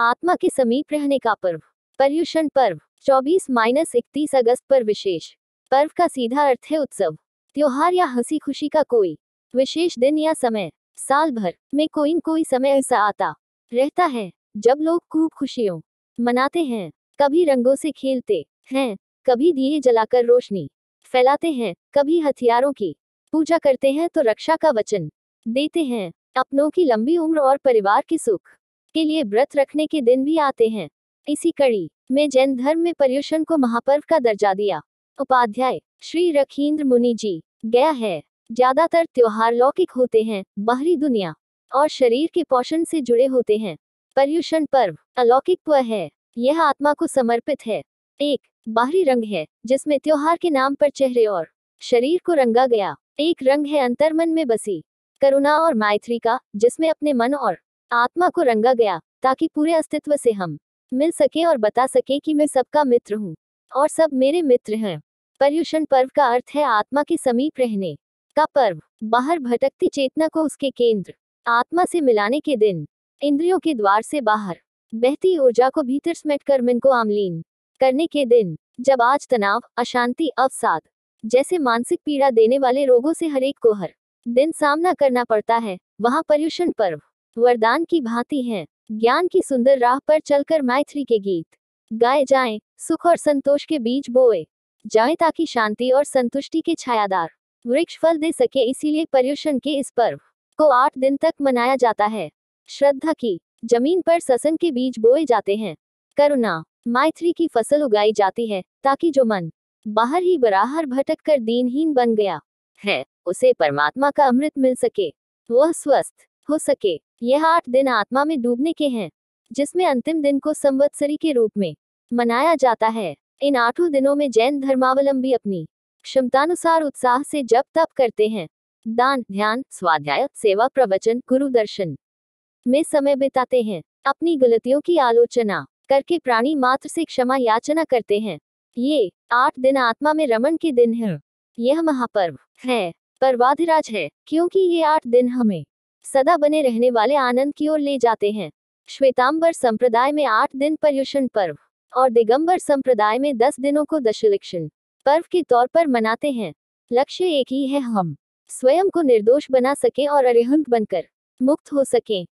आत्मा के समीप रहने का पर्व पर्यूषण पर्व 24 माइनस इकतीस अगस्त पर विशेष पर्व का सीधा अर्थ है उत्सव त्योहार या हंसी खुशी का कोई विशेष दिन या समय साल भर में कोई न कोई समय ऐसा आता रहता है जब लोग खूब खुशियों मनाते हैं कभी रंगों से खेलते हैं कभी दिए जलाकर रोशनी फैलाते हैं कभी हथियारों की पूजा करते हैं तो रक्षा का वचन देते हैं अपनों की लंबी उम्र और परिवार के सुख के लिए व्रत रखने के दिन भी आते हैं इसी कड़ी में जैन धर्म में पर्युषण को महापर्व का दर्जा दिया उपाध्याय श्री रखींद्र मुनि जी गया है ज्यादातर त्योहार लौकिक होते हैं बाहरी दुनिया और शरीर के पोषण से जुड़े होते हैं पर्युषण पर्व अलौकिक है यह आत्मा को समर्पित है एक बाहरी रंग है जिसमें त्योहार के नाम पर चेहरे और शरीर को रंगा गया एक रंग है अंतर्मन में बसी करुणा और मायत्री का जिसमें अपने मन और आत्मा को रंगा गया ताकि पूरे अस्तित्व से हम मिल सके और बता सके कि मैं सबका मित्र हूँ और सब मेरे मित्र हैं पर्यूषण पर्व का अर्थ है आत्मा के समीप रहने का पर्व बाहर भटकती चेतना को उसके केंद्र आत्मा से मिलाने के दिन इंद्रियों के द्वार से बाहर बहती ऊर्जा को भीतर समेट कर मन को आमलीन करने के दिन जब आज तनाव अशांति अवसाद जैसे मानसिक पीड़ा देने वाले रोगों से हरेक को हर दिन सामना करना पड़ता है वहाँ पर्यूषण पर्व वरदान की भांति हैं ज्ञान की सुंदर राह पर चलकर मैथ्री के गीत गाए जाएं, सुख और संतोष के बीज बोए जाए ताकि शांति और संतुष्टि के छायादार वृक्ष फल दे सके इसीलिए पर्युषण के इस पर्व को आठ दिन तक मनाया जाता है श्रद्धा की जमीन पर ससन के बीज बोए जाते हैं करुणा मायथ्री की फसल उगाई जाती है ताकि जो मन बाहर ही बराहर भटक कर दीनहीन बन गया है उसे परमात्मा का अमृत मिल सके वह स्वस्थ हो सके यह आठ दिन आत्मा में डूबने के हैं जिसमें अंतिम दिन को संवत्सरी के रूप में मनाया जाता है इन आठों दिनों में जैन धर्मावलंबी अपनी क्षमतानुसार उत्साह से जप तप करते हैं दान ध्यान स्वाध्याय सेवा प्रवचन गुरु दर्शन में समय बिताते हैं अपनी गलतियों की आलोचना करके प्राणी मात्र से क्षमा याचना करते हैं ये आठ दिन आत्मा में रमन के दिन है यह महापर्व है पर्वाधिराज है क्योंकि ये आठ दिन हमें सदा बने रहने वाले आनंद की ओर ले जाते हैं श्वेतांबर संप्रदाय में आठ दिन पर्युषण पर्व और दिगंबर संप्रदाय में दस दिनों को दशलक्षण पर्व के तौर पर मनाते हैं लक्ष्य एक ही है हम स्वयं को निर्दोष बना सके और अरिहंत बनकर मुक्त हो सकें